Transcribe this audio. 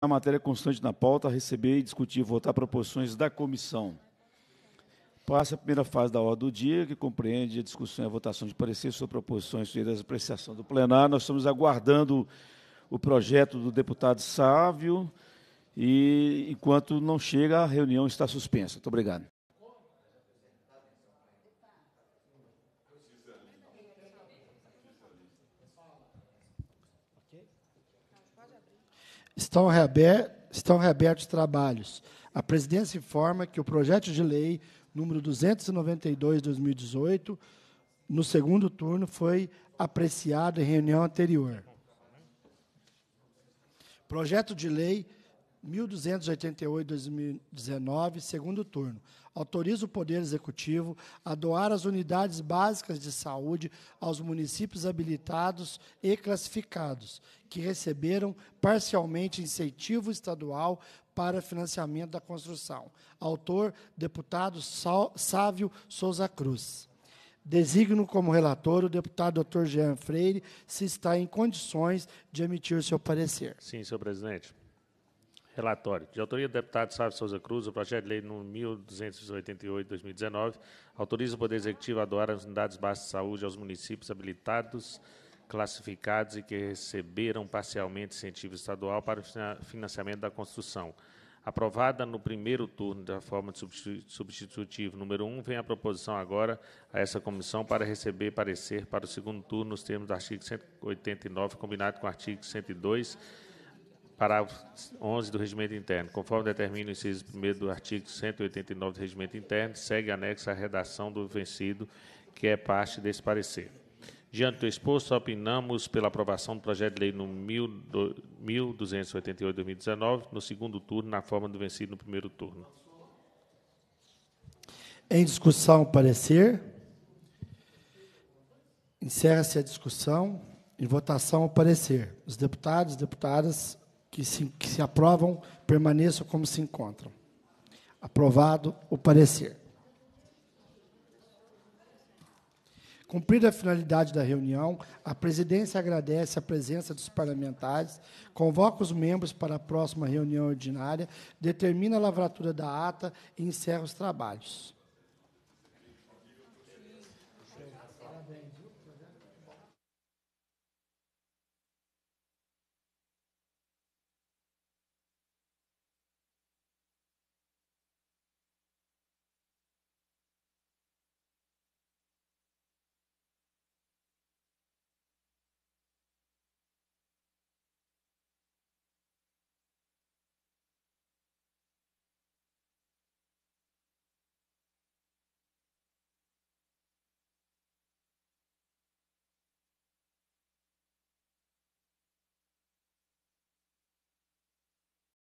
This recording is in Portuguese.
a matéria é constante na pauta, receber, discutir e votar proposições da comissão. Passa a primeira fase da ordem do dia, que compreende a discussão e a votação de parecer sobre proposições e à apreciação do plenário. Nós estamos aguardando o projeto do deputado Sávio e, enquanto não chega, a reunião está suspensa. Muito obrigado. estão, reaber, estão reabertos trabalhos. A presidência informa que o projeto de lei número 292 2018 no segundo turno foi apreciado em reunião anterior. Projeto de lei 1288-2019, segundo turno. Autoriza o Poder Executivo a doar as unidades básicas de saúde aos municípios habilitados e classificados, que receberam parcialmente incentivo estadual para financiamento da construção. Autor, deputado Sávio Souza Cruz. Designo como relator o deputado Dr. Jean Freire, se está em condições de emitir seu parecer. Sim, senhor presidente. Relatório. De autoria do deputado Sávio Souza Cruz, o projeto de lei no 1288-2019 autoriza o Poder Executivo a doar as unidades básicas de saúde aos municípios habilitados, classificados e que receberam parcialmente incentivo estadual para o financiamento da construção. Aprovada no primeiro turno da forma de substitutivo número 1, um, vem a proposição agora a essa comissão para receber parecer para o segundo turno nos termos do artigo 189, combinado com o artigo 102 Parágrafo 11 do Regimento Interno. Conforme determina o inciso 1 do artigo 189 do Regimento Interno, segue anexo a redação do vencido, que é parte desse parecer. Diante do exposto, opinamos pela aprovação do projeto de lei no 1288-2019, no segundo turno, na forma do vencido no primeiro turno. Em discussão, parecer. Encerra-se a discussão. Em votação, o parecer. Os deputados e deputadas que se, que se aprovam permaneçam como se encontram. Aprovado o parecer. Cumprida a finalidade da reunião, a presidência agradece a presença dos parlamentares, convoca os membros para a próxima reunião ordinária, determina a lavratura da ata e encerra os trabalhos.